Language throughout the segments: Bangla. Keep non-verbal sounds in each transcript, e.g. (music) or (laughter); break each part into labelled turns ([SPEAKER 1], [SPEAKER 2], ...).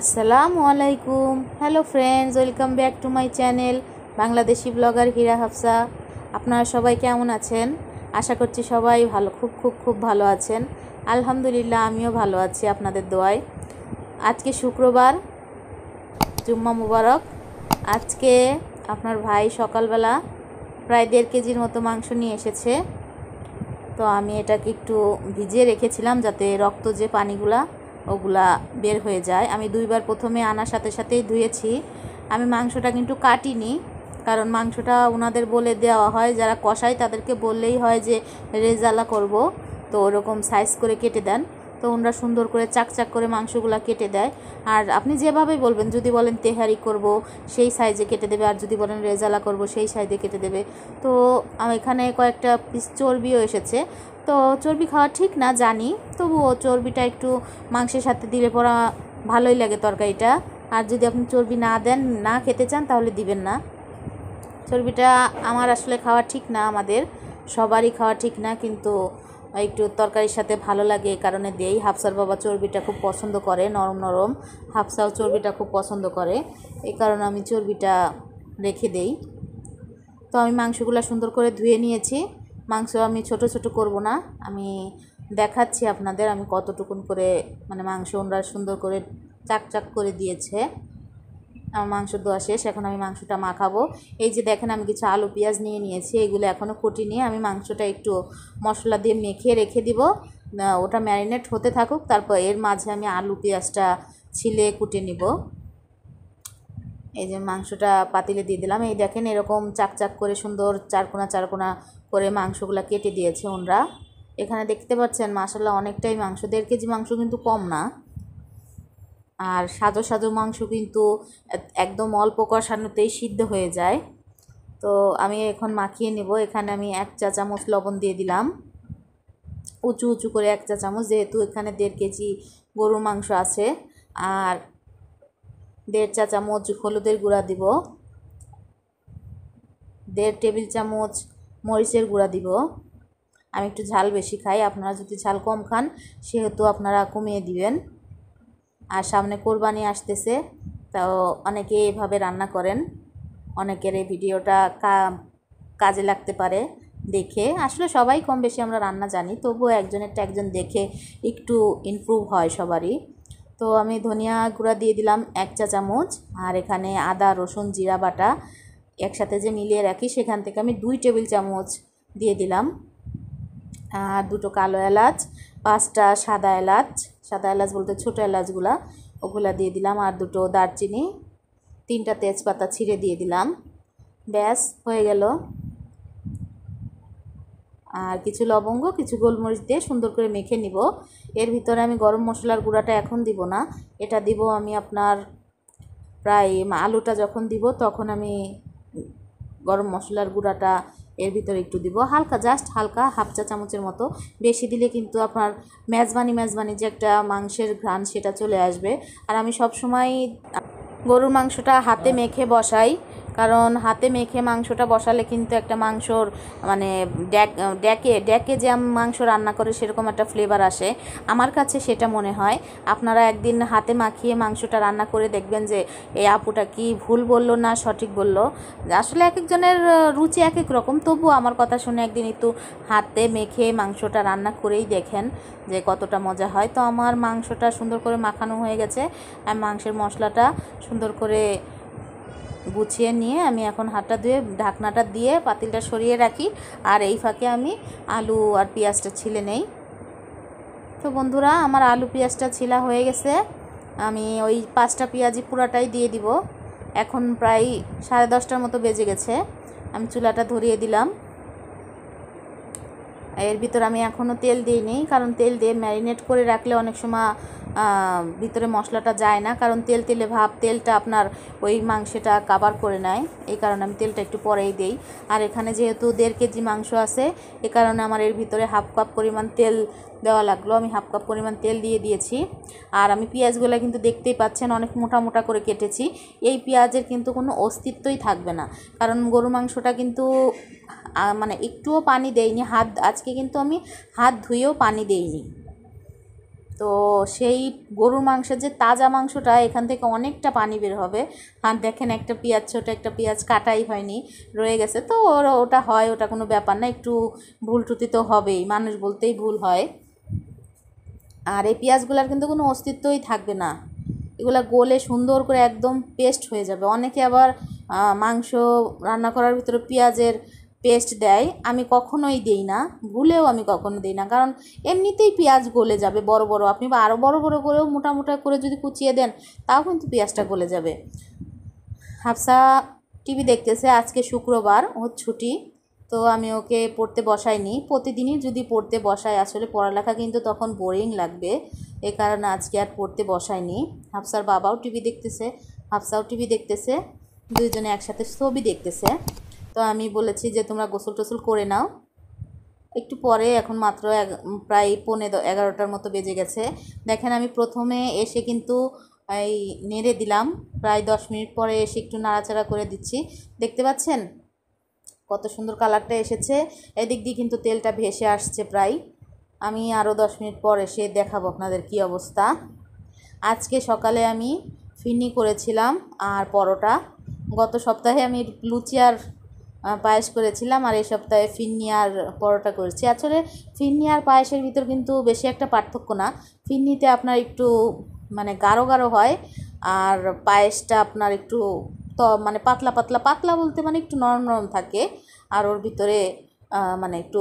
[SPEAKER 1] আসসালামু আলাইকুম hello friends welcome back to my channel Bangladeshi blogger Hira Hafsa আপনারা সবাই কেমন আছেন আশা করছি সবাই ভালো খুব খুব খুব ভালো আছেন আলহামদুলিল্লাহ আমিও ভালো আছি আপনাদের দোয়ায় আজকে শুক্রবার জুম্মা মুবারক আজকে আপনার ভাই সকালবেলা প্রায় দেড় কেজির মতো মাংস নিয়ে এসেছে তো আমি এটাকে একটু ভিজিয়ে রেখেছিলাম যাতে রক্ত যে পানিগুলা ওগুলা বের হয়ে যায় আমি দুইবার প্রথমে আনার সাথে সাথেই ধুয়েছি আমি মাংসটা কিন্তু কাটিনি কারণ মাংসটা ওনাদের বলে দেওয়া হয় যারা কষায় তাদেরকে বললেই হয় যে রেজালা করব তো ওরকম সাইজ করে কেটে দেন তো ওনারা সুন্দর করে চাকচাক করে মাংসগুলো কেটে দেয় আর আপনি যেভাবে বলবেন যদি বলেন তেহারি করব সেই সাইজে কেটে দেবে আর যদি বলেন রেজালা করব সেই সাইজে কেটে দেবে তো এখানে কয়েকটা পিস চর্বিও এসেছে তো চর্বি খাওয়া ঠিক না জানি তবুও চর্বিটা একটু মাংসের সাথে দিলে পড়া ভালোই লাগে তরকারিটা আর যদি আপনি চর্বি না দেন না খেতে চান তাহলে দিবেন না চর্বিটা আমার আসলে খাওয়া ঠিক না আমাদের সবারই খাওয়া ঠিক না কিন্তু একটু তরকারির সাথে ভালো লাগে এই কারণে দেই হাফসার বাবা চর্বিটা খুব পছন্দ করে নরম নরম হাফসাও চর্বিটা খুব পছন্দ করে এই কারণে আমি চর্বিটা রেখে দেই তো আমি মাংসগুলো সুন্দর করে ধুয়ে নিয়েছি মাংস আমি ছোট ছোট করব না আমি দেখাচ্ছি আপনাদের আমি কতটুকুন করে মানে মাংস ওনারা সুন্দর করে চাকচাক করে দিয়েছে আমার মাংসর দোয়া শেষ এখন আমি মাংসটা মাখাবো এই যে দেখেন আমি কিছু আলু পেঁয়াজ নিয়ে নিয়েছি এগুলো এখনও কুটি নিয়ে আমি মাংসটা একটু মশলা দিয়ে মেখে রেখে দিব ওটা ম্যারিনেট হতে থাকুক তারপর এর মাঝে আমি আলু পেঁয়াজটা ছিলে কুটে নিব এই যে মাংসটা পাতিলে দিয়ে দিলাম এই দেখেন এরকম চাকচাক করে সুন্দর চারকোনা চারকোনা করে মাংসগুলা কেটে দিয়েছে ওনরা এখানে দেখতে পাচ্ছেন মাসাল্লাহ অনেকটাই মাংস দেড় কেজি মাংস কিন্তু কম না আর সাজো সাজো মাংস কিন্তু একদম অল্প কষানোতেই সিদ্ধ হয়ে যায় তো আমি এখন মাখিয়ে নেব এখানে আমি এক চা চামচ লবণ দিয়ে দিলাম উঁচু উঁচু করে এক চা চামচ যেহেতু এখানে দেড় কেজি গরুর মাংস আছে আর দেড় চা চামচ হলুদের গুঁড়া দিব দেড় টেবিল চামচ মরিচের গুঁড়া দিব আমি একটু ঝাল বেশি খাই আপনারা যদি ঝাল কম খান সেহেতু আপনারা কমিয়ে দিবেন আর সামনে কোরবানি আসতেছে তো অনেকে এভাবে রান্না করেন অনেকের এই ভিডিওটা কাজে লাগতে পারে দেখে আসলে সবাই কম বেশি আমরা রান্না জানি তবুও একজনেরটা একজন দেখে একটু ইমপ্রুভ হয় সবারই তো আমি ধনিয়া গুঁড়া দিয়ে দিলাম এক চা চামচ আর এখানে আদা রসুন জিরা বাটা একসাথে যে মিলিয়ে রাখি সেখান থেকে আমি দুই টেবিল চামচ দিয়ে দিলাম আর দুটো কালো এলাচ পাঁচটা সাদা এলাচ সাদা এলাচ বলতে ছোটো এলাচগুলা ওগুলা দিয়ে দিলাম আর দুটো দারচিনি তিনটা তেজপাতা ছিঁড়ে দিয়ে দিলাম ব্যাস হয়ে গেল আর কিছু লবঙ্গ কিছু গোলমরিচ দিয়ে সুন্দর করে মেখে নিব এর ভিতরে আমি গরম মশলার গুঁড়াটা এখন দিব না এটা দিব আমি আপনার প্রায় আলুটা যখন দিব তখন আমি গরম মশলার গুঁড়াটা এর ভিতরে একটু দিব হালকা জাস্ট হালকা হাফ চা চামচের মতো বেশি দিলে কিন্তু আপনার মেজবানি মেজবানি যে একটা মাংসের ঘ্রাণ সেটা চলে আসবে আর আমি সব সময় গরুর মাংসটা হাতে মেখে বসাই কারণ হাতে মেখে মাংসটা বসালে কিন্তু একটা মাংসর মানে ড্যাক ড্যাকে ড্যাকে যে মাংস রান্না করে সেরকম একটা ফ্লেভার আসে আমার কাছে সেটা মনে হয় আপনারা একদিন হাতে মাখিয়ে মাংসটা রান্না করে দেখবেন যে এই আপুটা কি ভুল বললো না সঠিক বললো আসলে এক একজনের রুচি এক এক রকম তবু আমার কথা শুনে একদিন একটু হাতে মেখে মাংসটা রান্না করেই দেখেন যে কতটা মজা হয় তো আমার মাংসটা সুন্দর করে মাখানো হয়ে গেছে আর মাংসের মশলাটা সুন্দর করে গুছিয়ে নিয়ে আমি এখন হাতটা ধুয়ে ঢাকনাটা দিয়ে পাতিলটা সরিয়ে রাখি আর এই ফাঁকে আমি আলু আর পেঁয়াজটা ছিলে নেই তো বন্ধুরা আমার আলু পেঁয়াজটা ছিলা হয়ে গেছে আমি ওই পাঁচটা পেঁয়াজি পুরাটাই দিয়ে দিব এখন প্রায় সাড়ে দশটার মতো বেজে গেছে আমি চুলাটা ধরিয়ে দিলাম এর ভিতর আমি এখনও তেল দিইনি কারণ তেল দিয়ে ম্যারিনেট করে রাখলে অনেক সময় ভিতরে মশলাটা যায় না কারণ তেল তেলে ভাব তেলটা আপনার ওই মাংসটা কাবার করে নেয় এই কারণে আমি তেলটা একটু পরেই দেই আর এখানে যেহেতু দেড় কেজি মাংস আছে এ কারণে আমার এর ভিতরে হাফ কাপ পরিমাণ তেল দেওয়া লাগলো আমি হাফ কাপ পরিমাণ তেল দিয়ে দিয়েছি আর আমি পেঁয়াজগুলো কিন্তু দেখতেই পাচ্ছেন অনেক মোটা মোটা করে কেটেছি এই পেঁয়াজের কিন্তু কোনো অস্তিত্বই থাকবে না কারণ গরু মাংসটা কিন্তু মানে একটুও পানি দেয়নি হাত আজকে কিন্তু আমি হাত ধুয়েও পানি দেইনি তো সেই গরুর মাংসের যে তাজা মাংসটা এখান থেকে অনেকটা পানি বের হবে আর দেখেন একটা পেঁয়াজ ছোটো একটা পেঁয়াজ কাটাই হয়নি রয়ে গেছে তো ওটা হয় ওটা কোনো ব্যাপার না একটু ভুল ত্রুটি তো হবেই মানুষ বলতেই ভুল হয় আর এই পেঁয়াজগুলার কিন্তু কোনো অস্তিত্বই থাকবে না এগুলো গোলে সুন্দর করে একদম পেস্ট হয়ে যাবে অনেকে আবার মাংস রান্না করার ভিতরে পেঁয়াজের পেস্ট দেয় আমি কখনোই দিই না ভুলেও আমি কখনো দিই না কারণ এমনিতেই পেঁয়াজ গলে যাবে বড় বড় আপনি বা আরও বড় বড় করেও মোটামোটা করে যদি কুচিয়ে দেন তাও কিন্তু পেঁয়াজটা গলে যাবে হাফসা টিভি দেখতেছে আজকে শুক্রবার ওর ছুটি তো আমি ওকে পড়তে বসাইনি প্রতিদিনই যদি পড়তে বসাই আসলে পড়ালেখা কিন্তু তখন বোরিং লাগবে এ কারণে আজকে আর পড়তে বসাইনি হাফসার বাবাও টিভি দেখতেছে হাফসাও টিভি দেখতেছে দুইজনে একসাথে ছবি দেখতেছে তো আমি বলেছি যে তোমরা গোসল টোসল করে নাও একটু পরে এখন মাত্র প্রায় পনে এগারোটার মতো বেজে গেছে দেখেন আমি প্রথমে এসে কিন্তু এই নেড়ে দিলাম প্রায় দশ মিনিট পরে এসে একটু নাড়াচাড়া করে দিচ্ছি দেখতে পাচ্ছেন কত সুন্দর কালারটা এসেছে এদিক দিয়ে কিন্তু তেলটা ভেসে আসছে প্রায় আমি আরও দশ মিনিট পর এসে দেখাবো আপনাদের কি অবস্থা আজকে সকালে আমি ফিনি করেছিলাম আর পরোটা গত সপ্তাহে আমি লুচি আর পায়েস করেছিলাম আর এই সপ্তাহে ফিন্নি আর পরোটা করেছি আসলে ফিন্নি আর পায়েসের ভিতর কিন্তু বেশি একটা পার্থক্য না ফিন্নিতে আপনার একটু মানে গাঢ় গাঢ় হয় আর পায়েসটা আপনার একটু তো মানে পাতলা পাতলা পাতলা বলতে মানে একটু নরম নরম থাকে আর ওর ভিতরে মানে একটু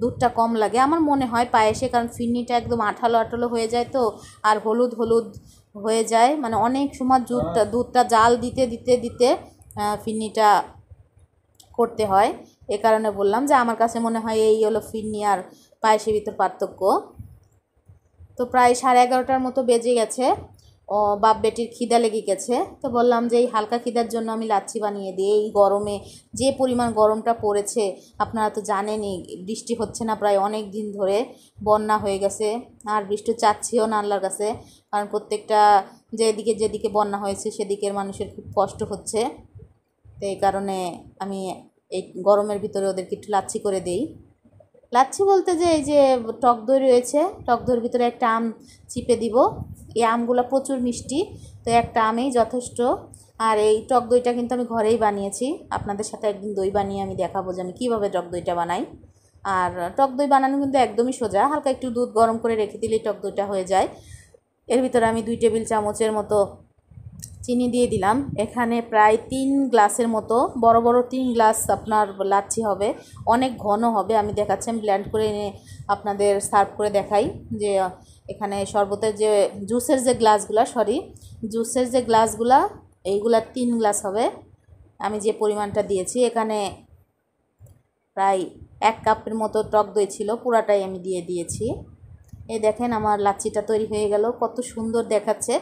[SPEAKER 1] দুধটা কম লাগে আমার মনে হয় পায়েসে কারণ ফিরনিটা একদম আঠালো আঠালো হয়ে যায় তো আর হলুদ হলুদ হয়ে যায় মানে অনেক সময় দুধটা হ্যাঁ। দুধটা জাল দিতে দিতে দিতে ফিরনিটা করতে হয় এ কারণে বললাম যে আমার কাছে মনে হয় এই হলো ফিরনি আর পায়েসের ভিতর পার্থক্য তো প্রায় সাড়ে এগারোটার মতো বেজে গেছে বাপ বেটির খিদা লেগে গেছে তো বললাম যে এই হালকা খিদার জন্য আমি লাচ্ছি বানিয়ে দিই এই গরমে যে পরিমাণ গরমটা পড়েছে আপনারা তো জানেনই বৃষ্টি হচ্ছে না প্রায় অনেক দিন ধরে বন্যা হয়ে গেছে আর বৃষ্টি চাচ্ছিও না আল্লাহর কাছে কারণ প্রত্যেকটা যেদিকে যেদিকে বন্যা হয়েছে সেদিকের মানুষের খুব কষ্ট হচ্ছে তো এই কারণে আমি এই গরমের ভিতরে ওদেরকে একটু লাচ্ছি করে দিই লাচ্ছি বলতে যে এই যে টক দই রয়েছে টক দইয়ের ভিতরে একটা আম চিপে দিব এই আমগুলো প্রচুর মিষ্টি তো একটা আমেই যথেষ্ট আর এই টক দইটা কিন্তু আমি ঘরেই বানিয়েছি আপনাদের সাথে একদিন দই বানিয়ে আমি দেখাবো যে আমি কীভাবে টক দইটা বানাই আর টক দই বানানো কিন্তু একদমই সোজা হালকা একটু দুধ গরম করে রেখে দিলেই টক দইটা হয়ে যায় এর ভিতরে আমি দুই টেবিল চামচের মতো চিনি দিয়ে দিলাম এখানে প্রায় তিন গ্লাসের মতো বড় বড় তিন গ্লাস আপনার লাচ্ছি হবে অনেক ঘন হবে আমি দেখাচ্ছি আমি ব্ল্যান্ড করে এনে আপনাদের সার্ভ করে দেখাই যে এখানে শরবতের যে জুসের যে গ্লাসগুলা সরি জুসের যে গ্লাসগুলা এইগুলা তিন গ্লাস হবে আমি যে পরিমাণটা দিয়েছি এখানে প্রায় এক কাপের মতো টক দই ছিল পুরাটাই আমি দিয়ে দিয়েছি এই দেখেন আমার লাচ্ছিটা তৈরি হয়ে গেল কত সুন্দর দেখাচ্ছে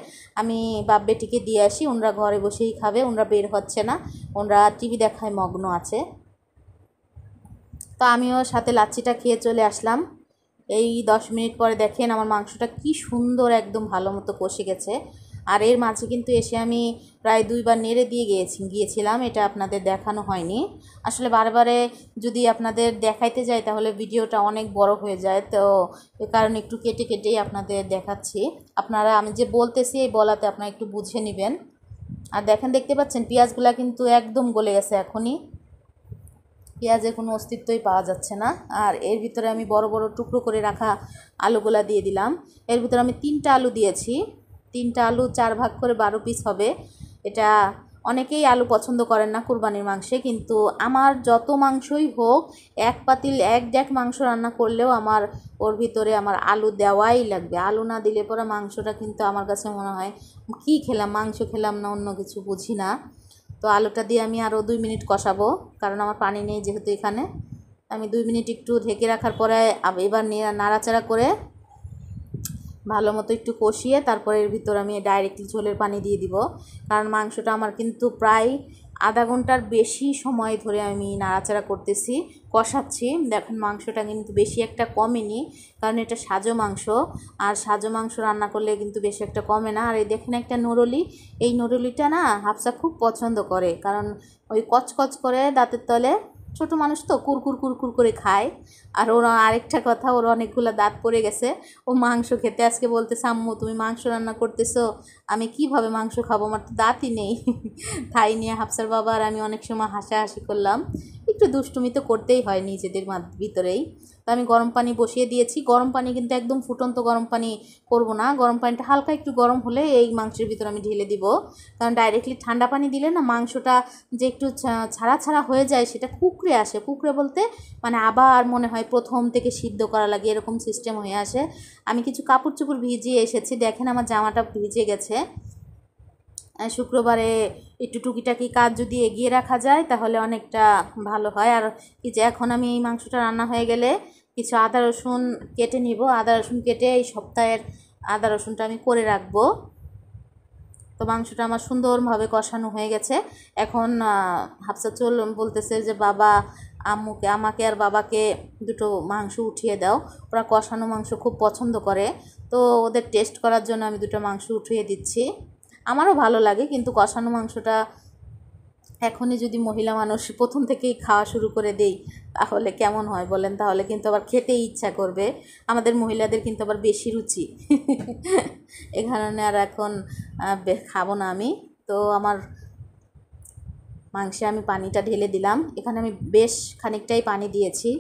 [SPEAKER 1] আমি বাপ বেটিকে দিয়ে আসি ওনরা ঘরে বসেই খাবে ওনরা বের হচ্ছে না ওনরা টিভি দেখায় মগ্ন আছে তো আমিও সাথে লাচ্ছিটা খেয়ে চলে আসলাম এই দশ মিনিট পরে দেখেন আমার মাংসটা কি সুন্দর একদম ভালো মতো কষে গেছে আর এর মাঝে কিন্তু এসে আমি প্রায় দুইবার নেড়ে দিয়ে গিয়েছি গিয়েছিলাম এটা আপনাদের দেখানো হয়নি আসলে বারবারে যদি আপনাদের দেখাইতে যাই তাহলে ভিডিওটা অনেক বড় হয়ে যায় তো এ কারণে একটু কেটে কেটেই আপনাদের দেখাচ্ছি আপনারা আমি যে বলতেছি এই বলাতে আপনারা একটু বুঝে নেবেন আর দেখেন দেখতে পাচ্ছেন পেঁয়াজগুলা কিন্তু একদম গলে গেছে এখনই পেঁয়াজের কোনো অস্তিত্বই পাওয়া যাচ্ছে না আর এর ভিতরে আমি বড় বড় টুকরো করে রাখা আলুগুলা দিয়ে দিলাম এর ভিতরে আমি তিনটা আলু দিয়েছি তিনটা আলু চার ভাগ করে বারো পিস হবে এটা অনেকেই আলু পছন্দ করেন না কুরবানির মাংসে কিন্তু আমার যত মাংসই হোক এক পাতিল এক ড্যাক মাংস রান্না করলেও আমার ওর ভিতরে আমার আলু দেওয়াই লাগবে আলু না দিলে পরে মাংসটা কিন্তু আমার কাছে মনে হয় কি খেলাম মাংস খেলাম না অন্য কিছু বুঝি না তো আলুটা দিয়ে আমি আরও দুই মিনিট কষাবো কারণ আমার পানি নেই যেহেতু এখানে আমি দুই মিনিট একটু ঢেকে রাখার পরে এবার নাড়াচাড়া করে ভালো মতো একটু কষিয়ে তারপরে এর ভিতর আমি ডাইরেক্টলি ঝোলের পানি দিয়ে দিব কারণ মাংসটা আমার কিন্তু প্রায় আধা ঘন্টার বেশি সময় ধরে আমি নাড়াচাড়া করতেছি কষাচ্ছি দেখুন মাংসটা কিন্তু বেশি একটা কমেনি কারণ এটা সাজো মাংস আর সাজো মাংস রান্না করলে কিন্তু বেশি একটা কমে না আর এই দেখেন একটা নরলি এই নরলিটা না হাফসা খুব পছন্দ করে কারণ ওই কচকচ করে দাঁতের তলে ছোট মানুষ তো কুরকুর কুরকুর করে খায় আর ওর আরেকটা কথা ওর অনেকগুলো দাঁত পড়ে গেছে ও মাংস খেতে আজকে বলতে সাম্মু তুমি মাংস রান্না করতেছো আমি কিভাবে মাংস খাবো আমার তো দাঁতই নেই (laughs) তাই নিয়ে হাফসার বাবা আর আমি অনেক সময় হাসাহাসি করলাম একটু দুষ্টুমি তো করতেই হয় নিজেদের ভিতরেই আমি গরম পানি বসিয়ে দিয়েছি গরম পানি কিন্তু একদম ফুটন্ত গরম পানি করব না গরম পানিটা হালকা একটু গরম হলে এই মাংসের ভিতরে আমি ঢেলে দিব কারণ ডাইরেক্টলি ঠান্ডা পানি দিলে না মাংসটা যে একটু ছাড়া ছাড়া হয়ে যায় সেটা কুকড়ে আসে কুকড়ে বলতে মানে আবার মনে হয় প্রথম থেকে সিদ্ধ করা লাগে এরকম সিস্টেম হয়ে আসে আমি কিছু কাপড় চোপড় ভিজিয়ে এসেছি দেখেন আমার জামাটা ভিজে গেছে শুক্রবারে একটু টুকিটাকি কাজ যদি এগিয়ে রাখা যায় তাহলে অনেকটা ভালো হয় আর কি যে এখন আমি এই মাংসটা রান্না হয়ে গেলে কিছু আদা রসুন কেটে নিব আদা রসুন কেটে এই সপ্তাহের আদা রসুনটা আমি করে রাখবো তো মাংসটা আমার সুন্দরভাবে কষানো হয়ে গেছে এখন হাফসা চল বলতেছে যে বাবা আম্মুকে আমাকে আর বাবাকে দুটো মাংস উঠিয়ে দাও ওরা কষানো মাংস খুব পছন্দ করে তো ওদের টেস্ট করার জন্য আমি দুটো মাংস উঠিয়ে দিচ্ছি আমারও ভালো লাগে কিন্তু কষানো মাংসটা এখনই যদি মহিলা মানুষ প্রথম থেকেই খাওয়া শুরু করে দেই তাহলে কেমন হয় বলেন তাহলে কিন্তু আবার খেতে ইচ্ছা করবে আমাদের মহিলাদের কিন্তু আবার বেশি রুচি (laughs) এ কারণে আর এখন খাবো না আমি তো আমার মাংসে আমি পানিটা ঢেলে দিলাম এখানে আমি বেশ খানিকটাই পানি দিয়েছি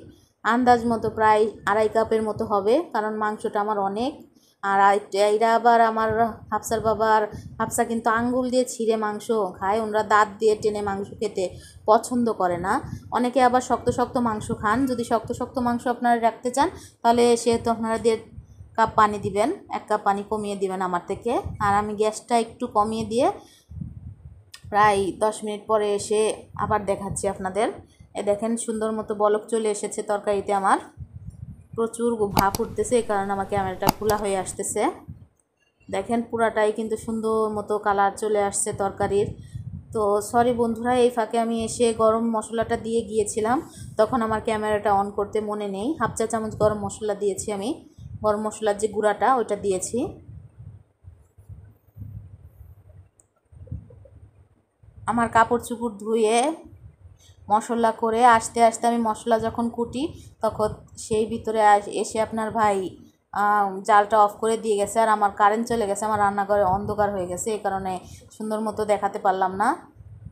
[SPEAKER 1] আন্দাজ মতো প্রায় আড়াই কাপের মতো হবে কারণ মাংসটা আমার অনেক আর এরা আবার আমার হাফসার বাবার হাফসা কিন্তু আঙ্গুল দিয়ে ছিঁড়ে মাংস খায় ওনারা দাঁত দিয়ে টেনে মাংস খেতে পছন্দ করে না অনেকে আবার শক্ত শক্ত মাংস খান যদি শক্ত শক্ত মাংস আপনারা রাখতে চান তাহলে সেহেতু আপনারা দিয়ে কাপ পানি দিবেন এক কাপ পানি কমিয়ে দিবেন আমার থেকে আর আমি গ্যাসটা একটু কমিয়ে দিয়ে প্রায় দশ মিনিট পরে এসে আবার দেখাচ্ছি আপনাদের এ দেখেন সুন্দর মতো বলক চলে এসেছে তরকারিতে আমার প্রচুর ভাপ উঠতেছে এই কারণে আমার ক্যামেরাটা খোলা হয়ে আসতেছে দেখেন পুরাটাই কিন্তু সুন্দর মতো কালার চলে আসছে তরকারির তো সরি বন্ধুরা এই ফাঁকে আমি এসে গরম মশলাটা দিয়ে গিয়েছিলাম তখন আমার ক্যামেরাটা অন করতে মনে নেই হাফ চা চামচ গরম মশলা দিয়েছি আমি গরম মশলার যে গুঁড়াটা ওইটা দিয়েছি আমার কাপড় চুপড় ধুয়ে মশলা করে আস্তে আস্তে আমি মশলা যখন কুটি তখন সেই ভিতরে এসে আপনার ভাই জালটা অফ করে দিয়ে গেছে আর আমার কারেন্ট চলে গেছে আমার রান্নাঘরে অন্ধকার হয়ে গেছে এই কারণে সুন্দর মতো দেখাতে পারলাম না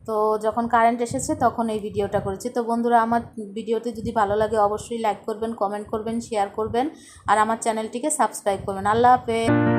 [SPEAKER 1] তো যখন কারেন্ট এসেছে তখন এই ভিডিওটা করেছি তো বন্ধুরা আমার ভিডিওতে যদি ভালো লাগে অবশ্যই লাইক করবেন কমেন্ট করবেন শেয়ার করবেন আর আমার চ্যানেলটিকে সাবস্ক্রাইব করবেন আল্লাহ হাফেজ